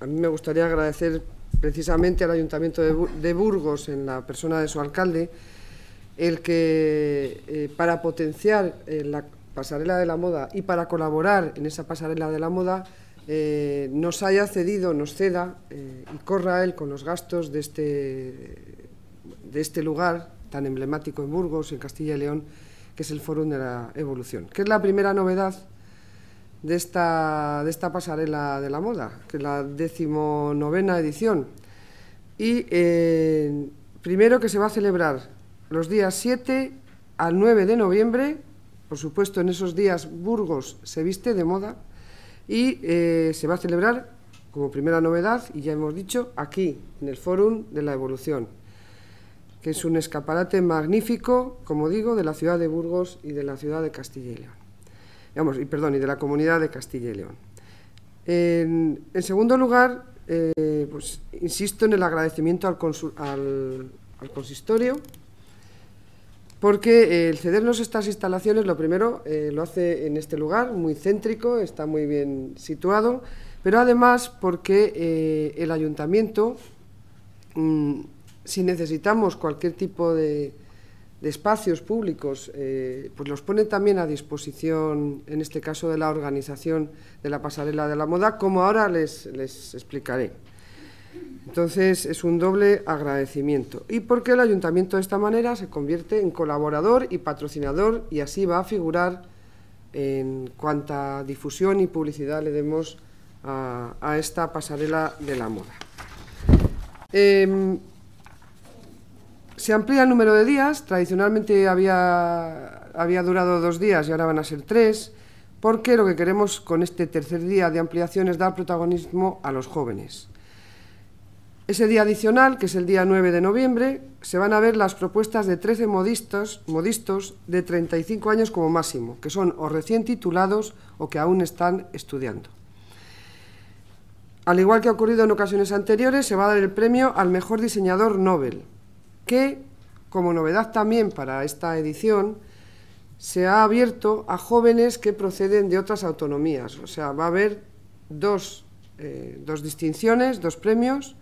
a mí me gustaría agradecer precisamente al Ayuntamiento de, Burgos, en la persona de su alcalde, el que eh, para potenciar eh, la pasarela de la moda y para colaborar en esa pasarela de la moda eh, nos haya cedido, nos ceda y corra él con los gastos de este, de este lugar tan emblemático en Burgos, en Castilla y León, que es el Fórum de la Evolución, que es la primera novedad de esta, de esta pasarela de la moda, que es la decimonovena edición. Y eh, primero que se va a celebrar los días 7 al 9 de noviembre, por supuesto en esos días Burgos se viste de moda, y eh, se va a celebrar como primera novedad, y ya hemos dicho, aquí, en el Fórum de la Evolución, que es un escaparate magnífico, como digo, de la ciudad de Burgos y de la ciudad de Castilla y, perdón, y de la comunidad de Castilla y León. En, segundo lugar, eh, pues, insisto en el agradecimiento al, consistorio, porque el cedernos estas instalaciones, lo primero, eh, lo hace en este lugar, muy céntrico, está muy bien situado, pero además porque eh, el ayuntamiento, mm, si necesitamos cualquier tipo de de espacios públicos, eh, pues los pone también a disposición, en este caso de la organización de la pasarela de la moda, como ahora les, les explicaré. Entonces, es un doble agradecimiento. Y porque el ayuntamiento de esta manera se convierte en colaborador y patrocinador y así va a figurar en cuanta difusión y publicidad le demos a, esta pasarela de la moda. Em, se amplía el número de días, tradicionalmente había, durado dos días y ahora van a ser tres, porque lo que queremos con este tercer día de ampliación es dar protagonismo a los jóvenes. Ese día adicional, que es el día 9 de noviembre, se van a ver las propuestas de 13 modistas, modistos de 35 años como máximo, que son o recién titulados o que aún están estudiando. Al igual que ha ocurrido en ocasiones anteriores, se va a dar el premio al mejor diseñador Nobel, que, como novedad también para esta edición, se ha abierto a jóvenes que proceden de otras autonomías. O sea, va a haber dos, eh, distinciones, dos premios,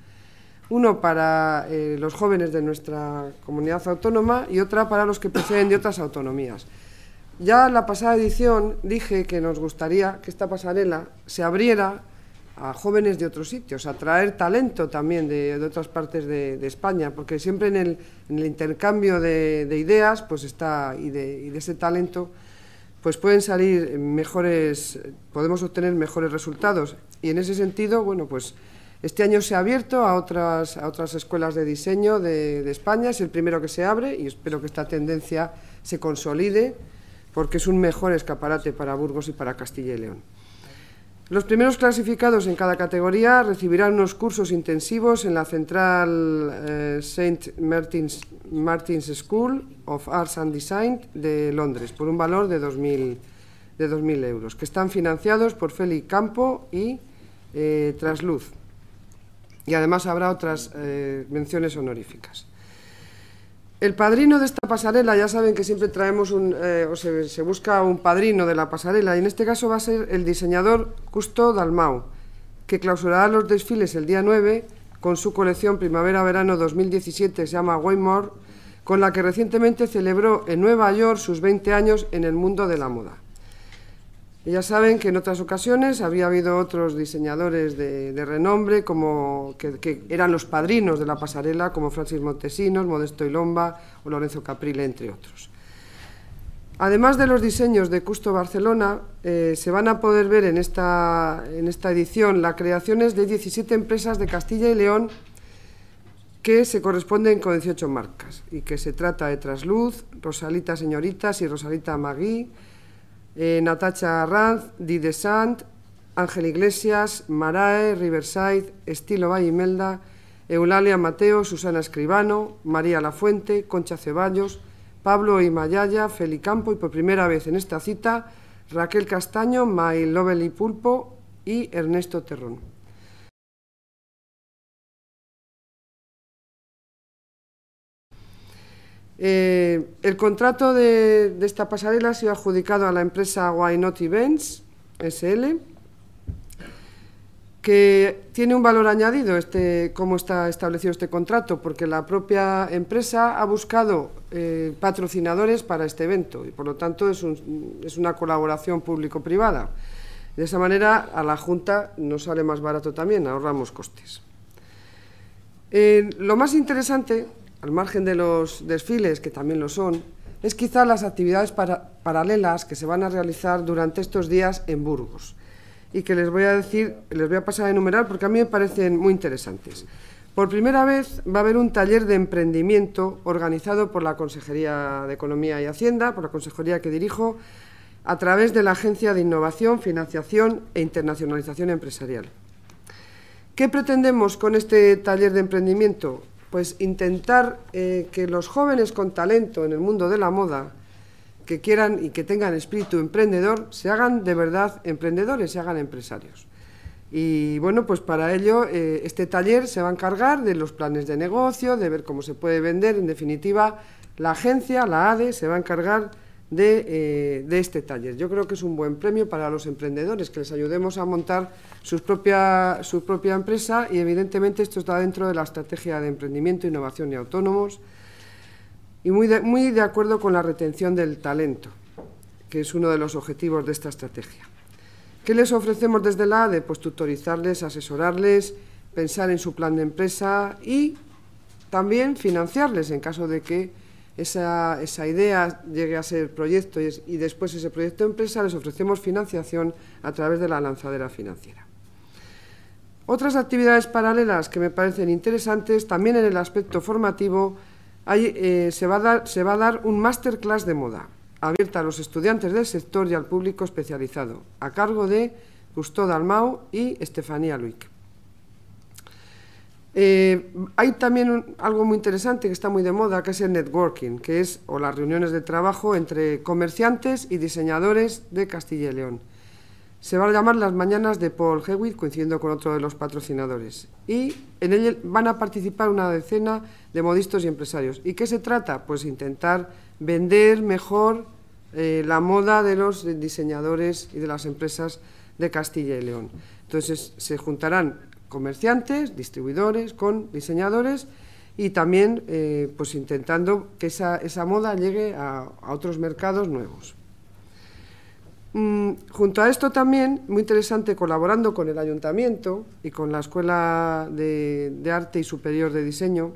uno para eh, los jóvenes de nuestra comunidad autónoma y otra para los que proceden de otras autonomías. Ya en la pasada edición dije que nos gustaría que esta pasarela se abriera a jóvenes de otros sitios, a traer talento también de, otras partes de, España, porque siempre en el, intercambio de, ideas pues está, y, de, ese talento pues pueden salir mejores, podemos obtener mejores resultados. Y en ese sentido, bueno, pues este año se ha abierto a otras, a otras escuelas de diseño de España, es el primero que se abre y espero que esta tendencia se consolide porque es un mejor escaparate para Burgos y para Castilla y León. Los primeros clasificados en cada categoría recibirán unos cursos intensivos en la Central eh, Saint St. Martin's, School of Arts and Design de Londres por un valor de 2.000, euros, que están financiados por Feli Campo y eh, Trasluz. Y además habrá otras eh, menciones honoríficas. El padrino de esta pasarela, ya saben que siempre traemos un, eh, o se, busca un padrino de la pasarela, y en este caso va a ser el diseñador Custo Dalmau, que clausurará los desfiles el día 9 con su colección Primavera-Verano 2017, se llama Waymore, con la que recientemente celebró en Nueva York sus 20 años en el mundo de la moda ya saben que en otras ocasiones había habido otros diseñadores de, renombre, como que, eran los padrinos de la pasarela, como Francis Montesinos, Modesto Ilomba o Lorenzo Caprile, entre otros. Además de los diseños de Custo Barcelona, eh, se van a poder ver en esta, en esta edición las creaciones de 17 empresas de Castilla y León que se corresponden con 18 marcas y que se trata de Trasluz, Rosalita Señoritas y Rosalita Magui, eh, Natacha Arranz, Dide Sant, Ángel Iglesias, Marae, Riverside, Estilo Imelda, Eulalia Mateo, Susana Escribano, María Lafuente, Concha Ceballos, Pablo Imayaya, Feli Campo y por primera vez en esta cita Raquel Castaño, Mail Lovely Pulpo y Ernesto Terrón. Eh, el contrato de, esta pasarela ha sido adjudicado a la empresa Why Events SL, que tiene un valor añadido este, cómo está establecido este contrato, porque la propia empresa ha buscado eh, patrocinadores para este evento y, por lo tanto, es, una colaboración público-privada. De esa manera, a la Junta nos sale más barato también, ahorramos costes. Eh, lo más interesante al margen de los desfiles, que también lo son, es quizá las actividades paralelas que se van a realizar durante estos días en Burgos y que les voy a decir, les voy a pasar a enumerar porque a mí me parecen muy interesantes. Por primera vez va a haber un taller de emprendimiento organizado por la Consejería de Economía y Hacienda, por la consejería que dirijo, a través de la Agencia de Innovación, Financiación e Internacionalización Empresarial. ¿Qué pretendemos con este taller de emprendimiento? pues intentar eh, que los jóvenes con talento en el mundo de la moda, que quieran y que tengan espíritu emprendedor, se hagan de verdad emprendedores, se hagan empresarios. Y bueno, pues para ello eh, este taller se va a encargar de los planes de negocio, de ver cómo se puede vender, en definitiva, la agencia, la ADE, se va a encargar eh, de, este taller. Yo creo que es un buen premio para los emprendedores, que les ayudemos a montar propia, su propia empresa y evidentemente esto está dentro de la estrategia de emprendimiento, innovación y autónomos y muy de, muy de acuerdo con la retención del talento, que es uno de los objetivos de esta estrategia. ¿Qué les ofrecemos desde la ADE? Pues tutorizarles, asesorarles, pensar en su plan de empresa y también financiarles en caso de que esa, idea llegue a ser proyecto y, después ese proyecto empresa, les ofrecemos financiación a través de la lanzadera financiera. Otras actividades paralelas que me parecen interesantes, también en el aspecto formativo, hay, eh, se, va a dar, se va a dar un masterclass de moda, abierta a los estudiantes del sector y al público especializado, a cargo de Gusto Dalmau y Estefanía Luic. Eh, hay también algo muy interesante que está muy de moda, que es el networking, que es o las reuniones de trabajo entre comerciantes y diseñadores de Castilla y León. Se van a llamar las mañanas de Paul Hewitt, coincidiendo con otro de los patrocinadores. Y en ella van a participar una decena de modistas y empresarios. ¿Y qué se trata? Pues intentar vender mejor eh, la moda de los diseñadores y de las empresas de Castilla y León. Entonces se juntarán comerciantes, distribuidores, con diseñadores y también eh, pues intentando que esa, moda llegue a, otros mercados nuevos. Mm, junto a esto también, muy interesante, colaborando con el ayuntamiento y con la Escuela de Arte y Superior de Diseño,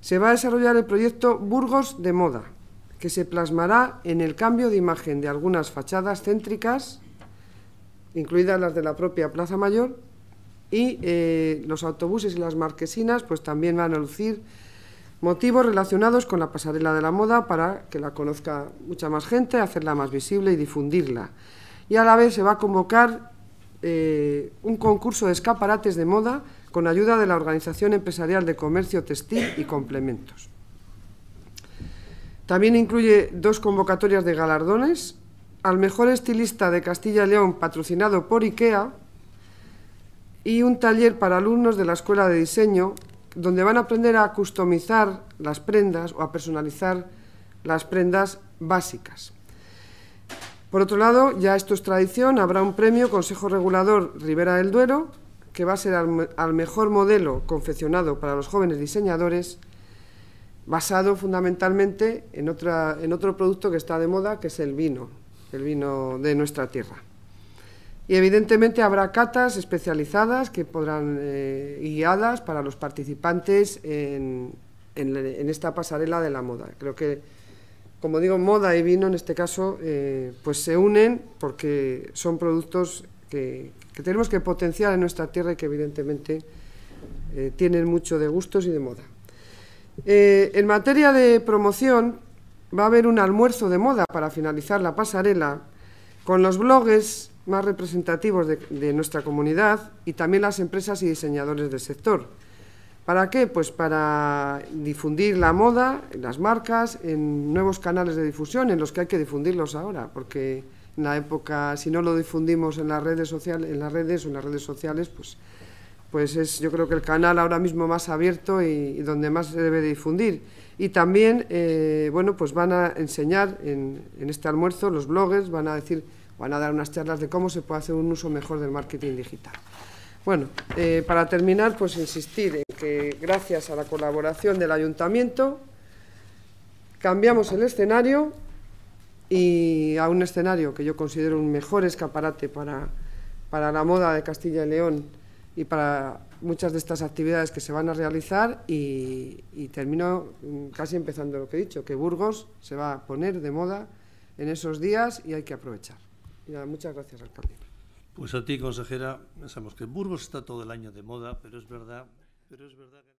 se va a desarrollar el proyecto Burgos de Moda, que se plasmará en el cambio de imagen de algunas fachadas céntricas, incluidas las de la propia Plaza Mayor, y eh, los autobuses y las marquesinas pues también van a lucir motivos relacionados con la pasarela de la moda para que la conozca mucha más gente, hacerla más visible y difundirla. Y a la vez se va a convocar eh, un concurso de escaparates de moda con ayuda de la Organización Empresarial de Comercio Textil y Complementos. También incluye dos convocatorias de galardones al mejor estilista de Castilla y León patrocinado por IKEA y un taller para alumnos de la Escuela de Diseño, donde van a aprender a customizar las prendas o a personalizar las prendas básicas. Por otro lado, ya esto es tradición, habrá un premio Consejo Regulador Rivera del Duero, que va a ser al, mejor modelo confeccionado para los jóvenes diseñadores, basado fundamentalmente en otro producto que está de moda, que es el vino, el vino de nuestra tierra. Y evidentemente habrá catas especializadas que podrán guiadas eh, para los participantes en, esta pasarela de la moda. Creo que, como digo, moda y vino en este caso, eh, pues se unen porque son productos que, tenemos que potenciar en nuestra tierra y que evidentemente eh, tienen mucho de gustos y de moda. en materia de promoción, va a haber un almuerzo de moda para finalizar la pasarela con los blogs más representativos de, nuestra comunidad y también las empresas y diseñadores del sector. ¿Para qué? Pues para difundir la moda, las marcas, en nuevos canales de difusión, en los que hay que difundirlos ahora, porque en la época, si no lo difundimos en las redes sociales, en las redes o en las redes sociales, pues, pues es yo creo que el canal ahora mismo más abierto y, donde más se debe difundir. Y también, eh, bueno, pues van a enseñar en, en este almuerzo los bloggers, van a decir van a dar unas charlas de cómo se puede hacer un uso mejor del marketing digital. Bueno, eh, para terminar, pues insistir en que gracias a la colaboración del ayuntamiento cambiamos el escenario y a un escenario que yo considero un mejor escaparate para, para la moda de Castilla y León y para muchas de estas actividades que se van a realizar y, termino mm, casi empezando lo que he dicho, que Burgos se va a poner de moda en esos días y hay que aprovechar muchas gracias, alcalde. Pues a ti, consejera, pensamos que Burgos está todo el año de moda, pero es verdad, pero es verdad que...